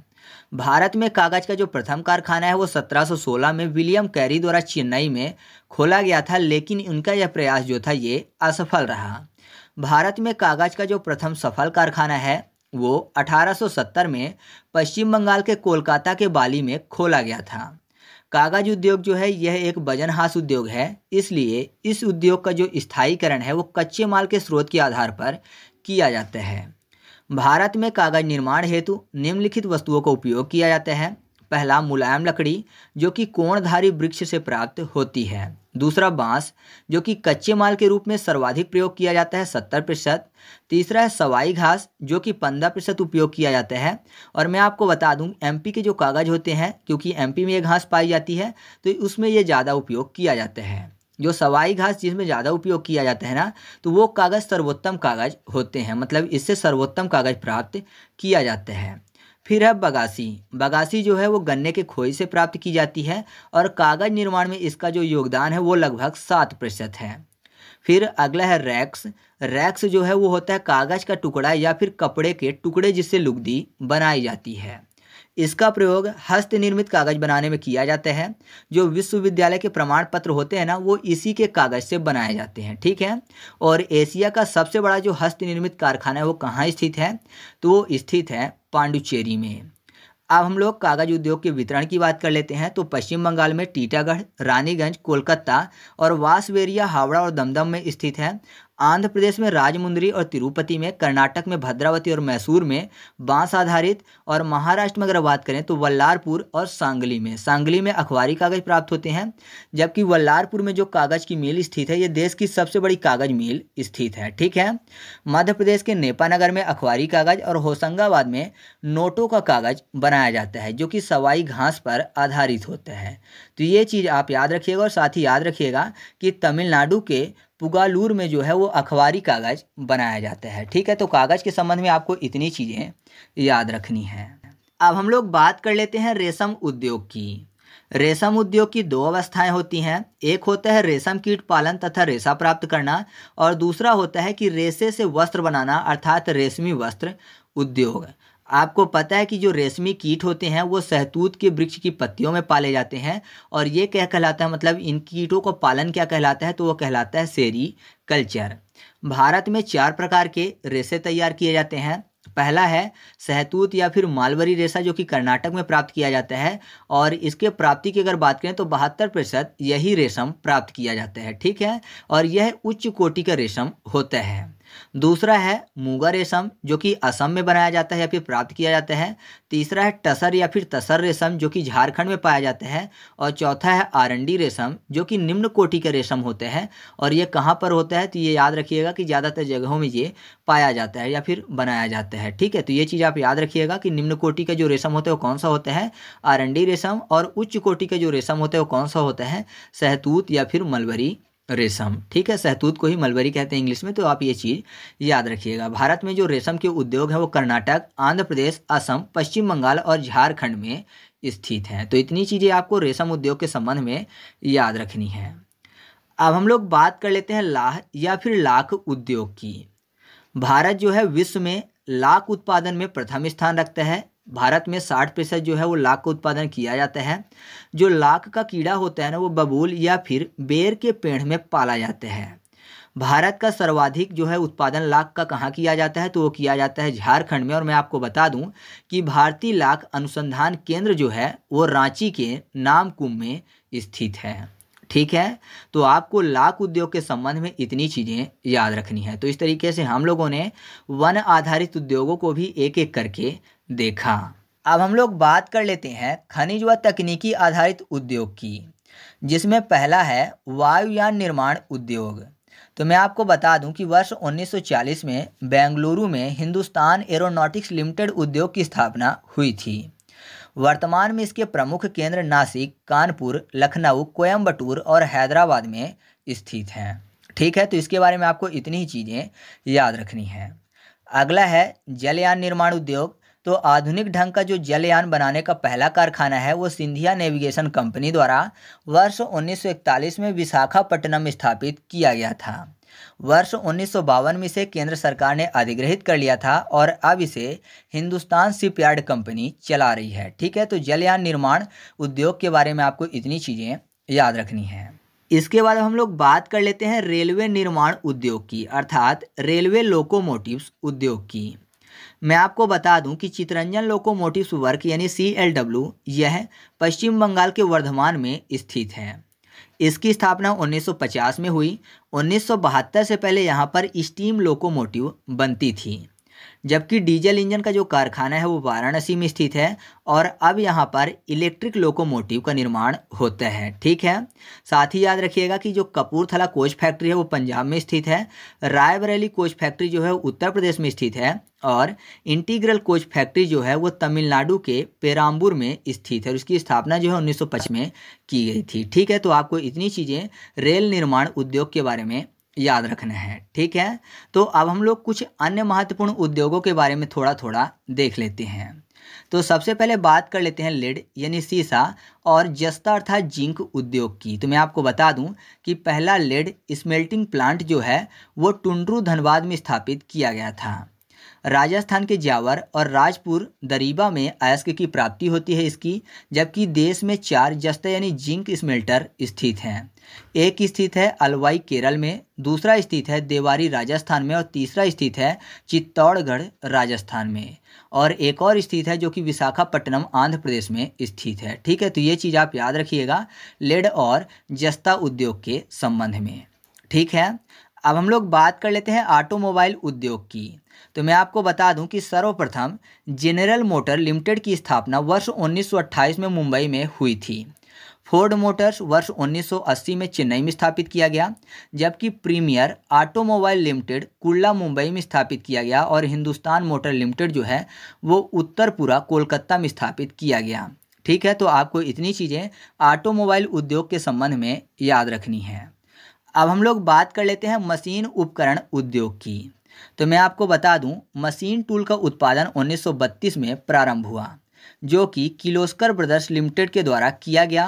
भारत में कागज का जो प्रथम कारखाना है वो 1716 में विलियम कैरी द्वारा चेन्नई में खोला गया था लेकिन उनका यह प्रयास जो था ये असफल रहा भारत में कागज का जो प्रथम सफल कारखाना है वो 1870 में पश्चिम बंगाल के कोलकाता के बाली में खोला गया था कागज उद्योग जो है यह एक वजनहास उद्योग है इसलिए इस उद्योग का जो स्थायीकरण है वो कच्चे माल के स्रोत के आधार पर किया जाता है भारत में कागज निर्माण हेतु निम्नलिखित वस्तुओं का उपयोग किया जाता है पहला मुलायम लकड़ी जो कि कोणधारी वृक्ष से प्राप्त होती है दूसरा बांस जो कि कच्चे माल के रूप में सर्वाधिक प्रयोग किया जाता है सत्तर प्रतिशत तीसरा है सवाई घास जो कि पंद्रह प्रतिशत उपयोग किया जाता है और मैं आपको बता दूं एमपी के जो कागज़ होते हैं क्योंकि एमपी में ये घास पाई जाती है तो उसमें ये ज़्यादा उपयोग किया जाता है जो सवाई घास जिसमें ज़्यादा उपयोग किया जाता है ना तो वो कागज़ सर्वोत्तम कागज़ होते हैं मतलब इससे सर्वोत्तम कागज़ प्राप्त किया जाता है फिर है बगासी बगासी जो है वो गन्ने के खोई से प्राप्त की जाती है और कागज़ निर्माण में इसका जो योगदान है वो लगभग सात प्रतिशत है फिर अगला है रैक्स रैक्स जो है वो होता है कागज़ का टुकड़ा या फिर कपड़े के टुकड़े जिससे लुगदी बनाई जाती है इसका प्रयोग हस्त निर्मित कागज़ बनाने में किया जाता है जो विश्वविद्यालय के प्रमाण पत्र होते हैं ना वो इसी के कागज़ से बनाए जाते हैं ठीक है और एशिया का सबसे बड़ा जो हस्त निर्मित कारखाना है वो कहाँ स्थित है तो वो स्थित है पांडुचेरी में अब हम लोग कागज उद्योग के वितरण की बात कर लेते हैं तो पश्चिम बंगाल में टीटागढ़ रानीगंज कोलकाता और वासवेरिया हावड़ा और दमदम में स्थित है आंध्र प्रदेश में राजमुंद्री और तिरुपति में कर्नाटक में भद्रावती और मैसूर में बांस आधारित और महाराष्ट्र में अगर बात करें तो वल्लारपुर और सांगली में सांगली में अखबारी कागज़ प्राप्त होते हैं जबकि वल्लारपुर में जो कागज़ की मिल स्थित है ये देश की सबसे बड़ी कागज़ मिल स्थित है ठीक है मध्य प्रदेश के नेपानगर में अखबारी कागज़ और होशंगाबाद में नोटों का कागज़ बनाया जाता है जो कि सवाई घास पर आधारित होता है तो ये चीज़ आप याद रखिएगा और साथ ही याद रखिएगा कि तमिलनाडु के पुगालूर में जो है वो अखबारी कागज़ बनाया जाता है ठीक है तो कागज़ के संबंध में आपको इतनी चीज़ें याद रखनी है अब हम लोग बात कर लेते हैं रेशम उद्योग की रेशम उद्योग की दो अवस्थाएं होती हैं एक होता है रेशम कीट पालन तथा रेशा प्राप्त करना और दूसरा होता है कि रेशे से वस्त्र बनाना अर्थात रेशमी वस्त्र उद्योग आपको पता है कि जो रेशमी कीट होते हैं वो सहतूत के वृक्ष की पत्तियों में पाले जाते हैं और ये क्या कहलाता है मतलब इन कीटों का पालन क्या कहलाता है तो वो कहलाता है सेरी कल्चर भारत में चार प्रकार के रेशे तैयार किए जाते हैं पहला है सहतूत या फिर मालवरी रेशा जो कि कर्नाटक में प्राप्त किया जाता है और इसके प्राप्ति की अगर बात करें तो बहत्तर प्रतिशत यही रेशम प्राप्त किया जाता है ठीक है और यह उच्च कोटि का रेशम होता है दूसरा है मूगा रेशम जो कि असम में बनाया जाता है या फिर प्राप्त किया जाता है तीसरा है टसर या फिर तसर रेशम जो कि झारखंड में पाया जाता है और चौथा है आरंडी रेशम जो कि निम्न कोटि के रेशम होते हैं और ये कहाँ पर होता है तो ये याद रखिएगा कि ज़्यादातर जगहों में ये पाया जाता है या फिर बनाया जाता है ठीक है तो ये चीज़ आप याद रखिएगा कि निम्न कोटि के जो रेशम होते हैं वो कौन सा होते हैं आरंडी रेशम और उच्च कोटि के जो रेशम होते हैं वो कौन सा होता है सहतूत या फिर मलबरी रेशम ठीक है सहतूत को ही मलबरी कहते हैं इंग्लिश में तो आप ये चीज़ याद रखिएगा भारत में जो रेशम के उद्योग हैं वो कर्नाटक आंध्र प्रदेश असम पश्चिम बंगाल और झारखंड में स्थित हैं तो इतनी चीज़ें आपको रेशम उद्योग के संबंध में याद रखनी है अब हम लोग बात कर लेते हैं लाह या फिर लाख उद्योग की भारत जो है विश्व में लाख उत्पादन में प्रथम स्थान रखता है भारत में साठ प्रतिशत जो है वो लाख का उत्पादन किया जाता है जो लाख का कीड़ा होता है ना वो बबूल या फिर बेर के पेड़ में पाला जाता है भारत का सर्वाधिक जो है उत्पादन लाख का कहाँ किया जाता है तो वो किया जाता है झारखंड में और मैं आपको बता दूं कि भारतीय लाख अनुसंधान केंद्र जो है वो रांची के नामकुम में स्थित है ठीक है तो आपको लाख उद्योग के संबंध में इतनी चीज़ें याद रखनी है तो इस तरीके से हम लोगों ने वन आधारित उद्योगों को भी एक एक करके देखा अब हम लोग बात कर लेते हैं खनिज व तकनीकी आधारित उद्योग की जिसमें पहला है वायुयान निर्माण उद्योग तो मैं आपको बता दूं कि वर्ष 1940 में बेंगलुरु में हिंदुस्तान एरोनॉटिक्स लिमिटेड उद्योग की स्थापना हुई थी वर्तमान में इसके प्रमुख केंद्र नासिक कानपुर लखनऊ कोयम्बटूर और हैदराबाद में स्थित हैं ठीक है तो इसके बारे में आपको इतनी ही चीज़ें याद रखनी हैं अगला है जलयान निर्माण उद्योग तो आधुनिक ढंग का जो जलयान बनाने का पहला कारखाना है वो सिंधिया नेविगेशन कंपनी द्वारा वर्ष 1941 में विशाखापट्टनम स्थापित किया गया था वर्ष उन्नीस में इसे केंद्र सरकार ने अधिग्रहित कर लिया था और अब इसे हिंदुस्तान शिपयार्ड कंपनी चला रही है ठीक है तो जलयान निर्माण उद्योग के बारे में आपको इतनी चीज़ें याद रखनी है इसके बाद हम लोग बात कर लेते हैं रेलवे निर्माण उद्योग की अर्थात रेलवे लोकोमोटिव्स उद्योग की मैं आपको बता दूं कि चितरंजन लोकोमोटिव्स वर्क यानी सी यह पश्चिम बंगाल के वर्धमान में स्थित है इसकी स्थापना 1950 में हुई 1972 से पहले यहाँ पर स्टीम लोकोमोटिव बनती थी जबकि डीजल इंजन का जो कारखाना है वो वाराणसी में स्थित है और अब यहाँ पर इलेक्ट्रिक लोकोमोटिव का निर्माण होता है ठीक है साथ ही याद रखिएगा कि जो कपूरथला कोच फैक्ट्री है वो पंजाब में स्थित है रायबरेली कोच फैक्ट्री जो है उत्तर प्रदेश में स्थित है और इंटीग्रल कोच फैक्ट्री जो है वो तमिलनाडु के पेराम्बूर में स्थित है उसकी स्थापना जो है उन्नीस में की गई थी ठीक है तो आपको इतनी चीज़ें रेल निर्माण उद्योग के बारे में याद रखना है ठीक है तो अब हम लोग कुछ अन्य महत्वपूर्ण उद्योगों के बारे में थोड़ा थोड़ा देख लेते हैं तो सबसे पहले बात कर लेते हैं लेड यानी सीसा और जस्ता अर्थात जिंक उद्योग की तो मैं आपको बता दूं कि पहला लेड स्मेल्टिंग प्लांट जो है वो टुंडरू धनबाद में स्थापित किया गया था राजस्थान के जावर और राजपुर दरीबा में अयस्क की प्राप्ति होती है इसकी जबकि देश में चार जस्ता यानी जिंक स्मेल्टर स्थित हैं एक स्थित है अलवाई केरल में दूसरा स्थित है देवारी राजस्थान में और तीसरा स्थित है चित्तौड़गढ़ राजस्थान में और एक और स्थित है जो कि विशाखापट्टनम आंध्र प्रदेश में स्थित है ठीक है तो ये चीज़ आप याद रखिएगा लेड और जस्ता उद्योग के संबंध में ठीक है अब हम लोग बात कर लेते हैं ऑटोमोबाइल उद्योग की तो मैं आपको बता दूं कि सर्वप्रथम जनरल मोटर लिमिटेड की स्थापना वर्ष 1928 में मुंबई में हुई थी फोर्ड मोटर्स वर्ष 1980 में चेन्नई में स्थापित किया गया जबकि प्रीमियर ऑटोमोबाइल लिमिटेड कुल्ला मुंबई में स्थापित किया गया और हिंदुस्तान मोटर लिमिटेड जो है वो उत्तरपुरा कोलकाता में स्थापित किया गया ठीक है तो आपको इतनी चीज़ें ऑटोमोबाइल उद्योग के संबंध में याद रखनी है अब हम लोग बात कर लेते हैं मशीन उपकरण उद्योग की तो मैं आपको बता दूं मशीन टूल का उत्पादन 1932 में प्रारंभ हुआ जो कि किलोस्कर ब्रदर्स लिमिटेड के द्वारा किया गया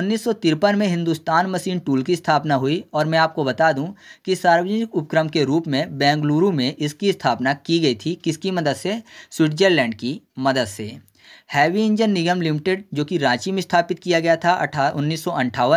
उन्नीस में हिंदुस्तान मशीन टूल की स्थापना हुई और मैं आपको बता दूं कि सार्वजनिक उपक्रम के रूप में बेंगलुरु में इसकी स्थापना की गई थी किसकी मदद से स्विट्जरलैंड की मदद से हैवी इंजन निगम लिमिटेड जो कि रांची में स्थापित किया गया था अठा उन्नीस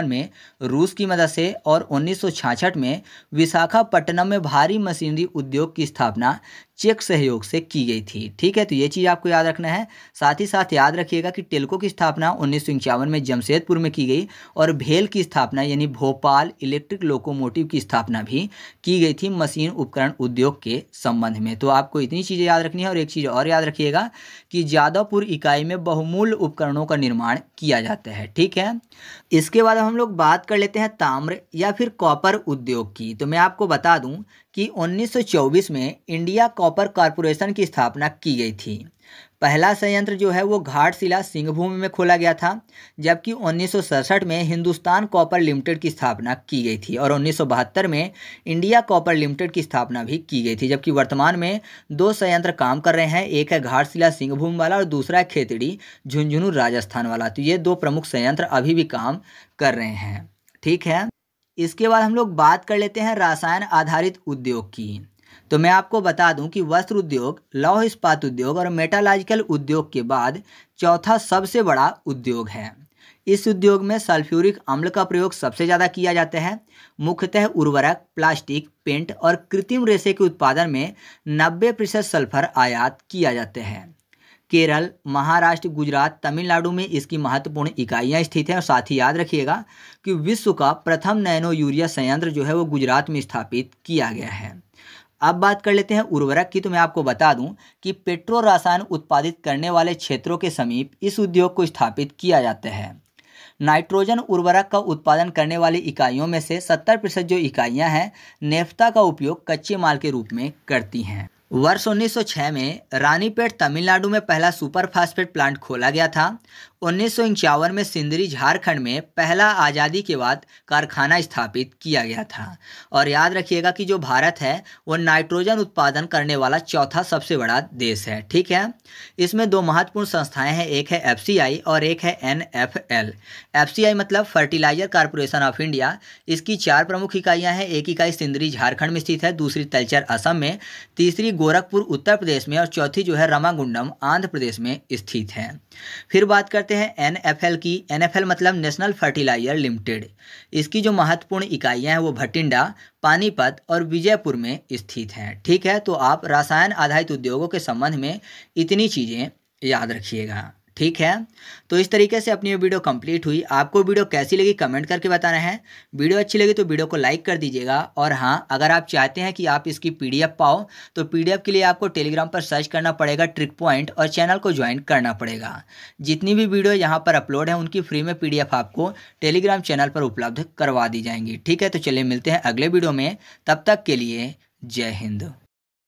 में रूस की मदद से और उन्नीस में विशाखापट्टनम में भारी मशीनरी उद्योग की स्थापना चेक सहयोग से की गई थी ठीक है तो ये चीज़ आपको याद रखना है साथ ही साथ याद रखिएगा कि टेल्को की स्थापना उन्नीस में जमशेदपुर में की गई और भेल की स्थापना यानी भोपाल इलेक्ट्रिक लोकोमोटिव की स्थापना भी की गई थी मशीन उपकरण उद्योग के संबंध में तो आपको इतनी चीज़ें याद रखनी है और एक चीज़ और याद रखिएगा कि जादवपुर इकाई में बहुमूल्य उपकरणों का निर्माण किया जाता है ठीक है इसके बाद हम लोग बात कर लेते हैं ताम्र या फिर कॉपर उद्योग की तो मैं आपको बता दूं कि 1924 में इंडिया कॉपर कॉरपोरेशन की स्थापना की गई थी पहला संयंत्र जो है वो घाटशिला सिंहभूम में खोला गया था जबकि उन्नीस में हिंदुस्तान कॉपर लिमिटेड की स्थापना की गई थी और उन्नीस में इंडिया कॉपर लिमिटेड की स्थापना भी की गई थी जबकि वर्तमान में दो संयंत्र काम कर रहे हैं एक है घाटशिला सिंहभूम वाला और दूसरा है खेतड़ी झुंझुनू राजस्थान वाला तो ये दो प्रमुख संयंत्र अभी भी काम कर रहे हैं ठीक है इसके बाद हम लोग बात कर लेते हैं रासायन आधारित उद्योग की तो मैं आपको बता दूं कि वस्त्र उद्योग लौह इस्पात उद्योग और मेटालॉजिकल उद्योग के बाद चौथा सबसे बड़ा उद्योग है इस उद्योग में सल्फ्यूरिक अम्ल का प्रयोग सबसे ज़्यादा किया जाता है मुख्यतः उर्वरक प्लास्टिक पेंट और कृत्रिम रेशे के उत्पादन में 90 प्रतिशत सल्फर आयात किया जाते हैं केरल महाराष्ट्र गुजरात तमिलनाडु में इसकी महत्वपूर्ण इकाइयाँ स्थित हैं और साथ ही याद रखिएगा कि विश्व का प्रथम नैनो यूरिया संयंत्र जो है वो गुजरात में स्थापित किया गया है अब बात कर लेते हैं उर्वरक की तो मैं आपको बता दूं कि पेट्रो रासायन उत्पादित करने वाले क्षेत्रों के समीप इस उद्योग को स्थापित किया जाता है नाइट्रोजन उर्वरक का उत्पादन करने वाली इकाइयों में से 70 प्रतिशत जो इकाइयां हैं नेफ्ता का उपयोग कच्चे माल के रूप में करती हैं वर्ष 1906 में रानीपेट तमिलनाडु में पहला सुपर फास्फेट प्लांट खोला गया था उन्नीस में सिंदरी झारखंड में पहला आज़ादी के बाद कारखाना स्थापित किया गया था और याद रखिएगा कि जो भारत है वो नाइट्रोजन उत्पादन करने वाला चौथा सबसे बड़ा देश है ठीक है इसमें दो महत्वपूर्ण संस्थाएं हैं एक है एफ और एक है एन एफ एल एफ मतलब फर्टिलाइजर कारपोरेशन ऑफ इंडिया इसकी चार प्रमुख इकाइयाँ हैं एक इकाई सिंदरी झारखंड में स्थित है दूसरी तलचर असम में तीसरी गोरखपुर उत्तर प्रदेश में और चौथी जो है रमागुंडम आंध्र प्रदेश में स्थित है फिर बात करते हैं एनएफएल की एनएफएल मतलब नेशनल फर्टिलाइजर लिमिटेड इसकी जो महत्वपूर्ण इकाइयां हैं वो भटिंडा पानीपत और विजयपुर में स्थित हैं ठीक है तो आप रासायन आधारित उद्योगों के संबंध में इतनी चीज़ें याद रखिएगा ठीक है तो इस तरीके से अपनी वीडियो कंप्लीट हुई आपको वीडियो कैसी लगी कमेंट करके बताना है वीडियो अच्छी लगी तो वीडियो को लाइक कर दीजिएगा और हाँ अगर आप चाहते हैं कि आप इसकी पीडीएफ पाओ तो पीडीएफ के लिए आपको टेलीग्राम पर सर्च करना पड़ेगा ट्रिक पॉइंट और चैनल को ज्वाइन करना पड़ेगा जितनी भी वीडियो यहाँ पर अपलोड है उनकी फ्री में पी आपको टेलीग्राम चैनल पर उपलब्ध करवा दी जाएंगी ठीक है तो चलिए मिलते हैं अगले वीडियो में तब तक के लिए जय हिंद